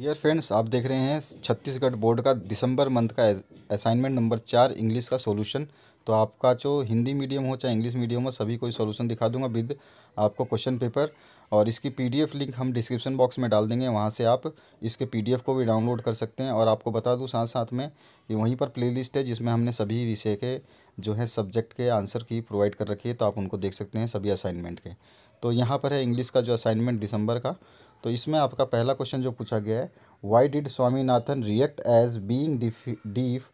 dear friends आप देख रहे हैं छत्तीसगढ़ बोर्ड का दिसंबर मंथ का असाइनमेंट नंबर चार इंग्लिश का सॉल्यूशन तो आपका जो हिंदी मीडियम हो चाहे इंग्लिश मीडियम हो सभी कोई सॉल्यूशन दिखा दूंगा विद आपको क्वेश्चन पेपर और इसकी पीडीएफ लिंक हम डिस्क्रिप्शन बॉक्स में डाल देंगे वहाँ से आप इसके पीडीएफ को भी डाउनलोड कर सकते हैं और आपको बता दूँ साथ साथ में कि वहीं पर प्ले है जिसमें हमने सभी विषय के जो है सब्जेक्ट के आंसर की प्रोवाइड कर रखी है तो आप उनको देख सकते हैं सभी असाइनमेंट के तो यहाँ पर है इंग्लिश का जो असाइनमेंट दिसंबर का तो इसमें आपका पहला क्वेश्चन जो पूछा गया है why did Swaminathan react as being deaf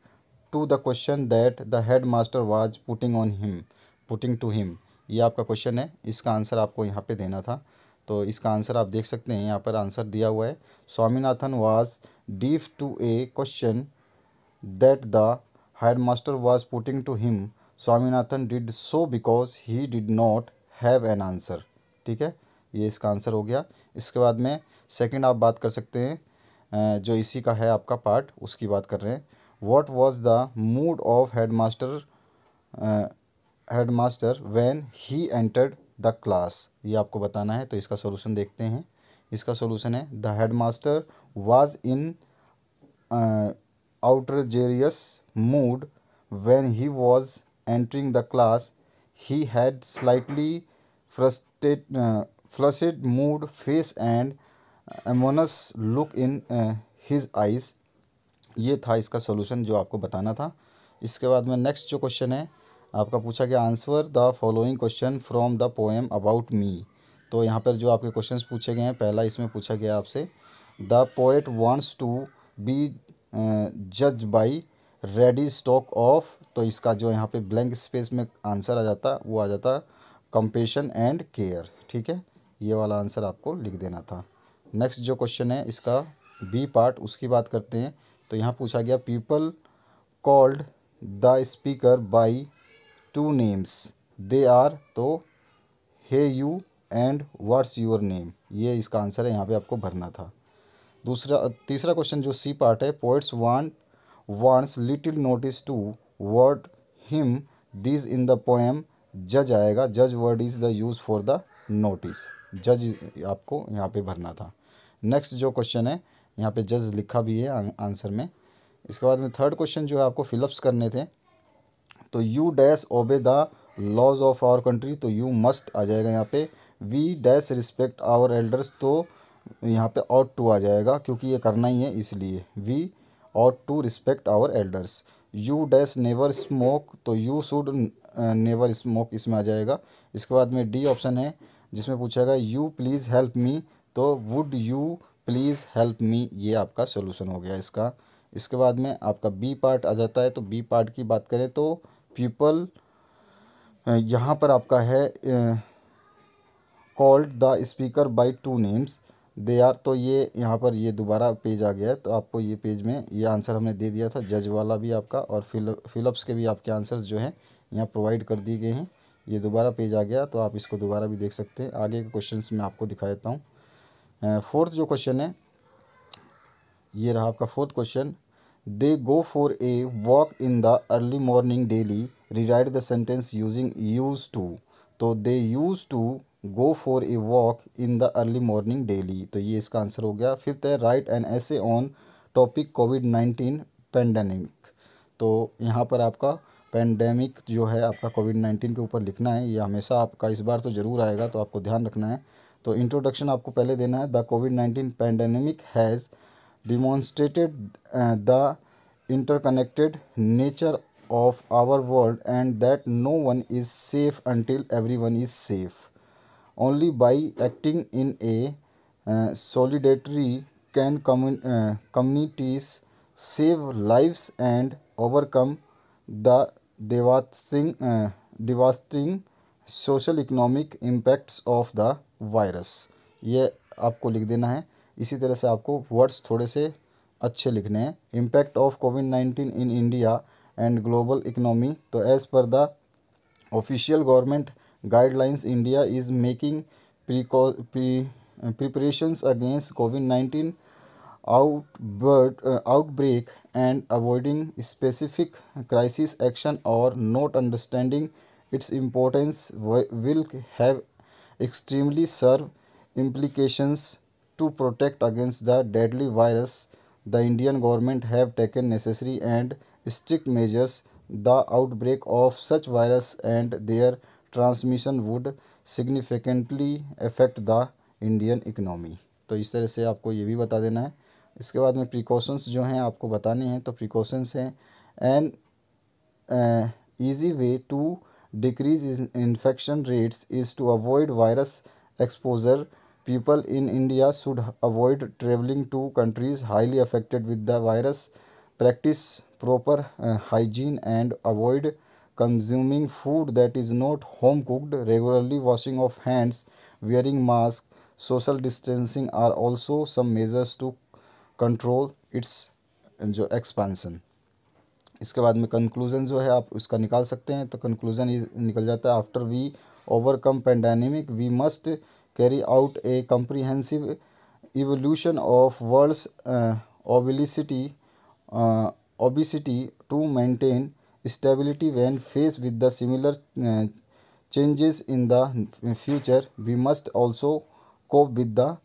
to the question that the headmaster was putting on him putting to him ये आपका क्वेश्चन है इसका आंसर आपको यहाँ पे देना था तो इसका आंसर आप देख सकते हैं यहाँ पर आंसर दिया हुआ है Swaminathan was deaf to a question that the headmaster was putting to him Swaminathan did so because he did not have an answer ठीक है ये इसका आंसर हो गया इसके बाद में सेकंड आप बात कर सकते हैं जो इसी का है आपका पार्ट उसकी बात कर रहे हैं what was the mood of headmaster headmaster when he entered the class ये आपको बताना है तो इसका सोल्यूशन देखते हैं इसका सोल्यूशन है the headmaster was in outrageous mood when he was entering the class he had slightly frustrated flushed mood face and ominous look in his eyes ये था इसका सोल्यूशन जो आपको बताना था इसके बाद में नेक्स्ट जो क्वेश्चन है आपका पूछा गया answer the following question from the poem about me तो यहाँ पर जो आपके क्वेश्चंस पूछे गए हैं पहला इसमें पूछा गया आपसे the poet wants to be जज बाई रेडी स्टॉक ऑफ तो इसका जो यहाँ पे ब्लैंक स्पेस में आंसर आ जाता वो आ जाता कंपेशन एंड केयर ठीक है ये वाला आंसर आपको लिख देना था नेक्स्ट जो क्वेश्चन है इसका बी पार्ट उसकी बात करते हैं तो यहाँ पूछा गया people called the speaker by two names they are तो hey you and what's your name ये इसका आंसर है यहाँ पे आपको भरना था दूसरा तीसरा क्वेश्चन जो सी पार्ट है poets want wants little notice to word him this in the poem जज आएगा जज word is the use for the notice जज आपको यहाँ पे भरना था नेक्स्ट जो क्वेश्चन है यहाँ पे जज लिखा भी है आंसर में इसके बाद में थर्ड क्वेश्चन जो है आपको फिलअप्स करने थे तो you dash obey the laws of our country तो यू मस्ट आ जाएगा यहाँ पे we dash respect our elders तो यहाँ पे आउट टू आ जाएगा क्योंकि ये करना ही है इसलिए we ought to respect our elders you dash never smoke तो यू शुड नेवर स्मोक इसमें आ जाएगा इसके बाद में डी ऑप्शन है जिसमें पूछा गया यू प्लीज़ हेल्प मी तो would you please help me ये आपका सोल्यूशन हो गया इसका इसके बाद में आपका बी पार्ट आ जाता है तो बी पार्ट की बात करें तो पीपल यहाँ पर आपका है called the speaker by two names they are तो ये यहाँ पर ये दोबारा पेज आ गया है तो आपको ये पेज में ये आंसर हमने दे दिया था जज वाला भी आपका और फिल फिलअप्स के भी आपके आंसर्स जो हैं यहाँ प्रोवाइड कर दिए गए हैं ये दोबारा पेज आ गया तो आप इसको दोबारा भी देख सकते हैं आगे के क्वेश्चन मैं आपको दिखा देता हूँ फोर्थ जो क्वेश्चन है ये रहा आपका fourth question they go for a walk in the early morning daily rewrite the sentence using use to तो they use to go for a walk in the early morning daily तो ये इसका answer हो गया fifth है write an essay on topic COVID nineteen pandemic तो यहाँ पर आपका पेंडेमिक जो है आपका कोविड नाइन्टीन के ऊपर लिखना है ये हमेशा आपका इस बार तो ज़रूर आएगा तो आपको ध्यान रखना है तो इंट्रोडक्शन आपको पहले देना है the COVID nineteen pandemic has demonstrated the interconnected nature of our world and that no one is safe until everyone is safe only by acting in a solidarity can communities save lives and overcome the devastating, uh, social economic impacts of the virus ये आपको लिख देना है इसी तरह से आपको words थोड़े से अच्छे लिखने हैं impact of COVID nineteen in India and global economy तो as per the official government guidelines India is making precau pre preparations against COVID nineteen out outbreak and avoiding specific crisis action और not understanding its importance will have extremely severe implications to protect against the deadly virus the Indian government have taken necessary and strict measures the outbreak of such virus and their transmission would significantly affect the Indian economy तो इस तरह से आपको ये भी बता देना है इसके बाद में प्रिकॉशंस जो हैं आपको बताने हैं तो प्रिकॉशंस हैं an easy way to decrease infection rates is to avoid virus exposure people in India should avoid travelling to countries highly affected with the virus practice proper hygiene and avoid consuming food that is not home cooked regularly washing of hands wearing mask social distancing are also some measures to control its जो expansion इसके बाद में conclusion जो है आप उसका निकाल सकते हैं तो कंक्लूजन निकल जाता है after we overcome pandemic we must carry out a comprehensive evolution of world's ओबिलिसिटी obesity to maintain stability when face with the similar changes in the future we must also cope with the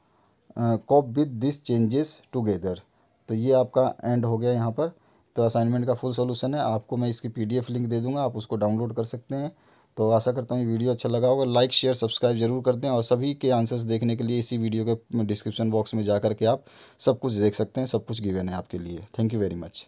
cope with this changes together तो ये आपका and हो गया यहाँ पर तो assignment का फुल सॉल्यूशन है आपको मैं इसकी पीडीएफ लिंक दे दूंगा आप उसको डाउनलोड कर सकते हैं तो आशा करता हूँ वीडियो अच्छा लगा होगा लाइक शेयर सब्सक्राइब जरूर कर दें और सभी के आंसर्स देखने के लिए इसी वीडियो के डिस्क्रिप्शन बॉक्स में जा करके आप सब कुछ देख सकते हैं सब कुछ गिवेन है आपके लिए थैंक यू वेरी मच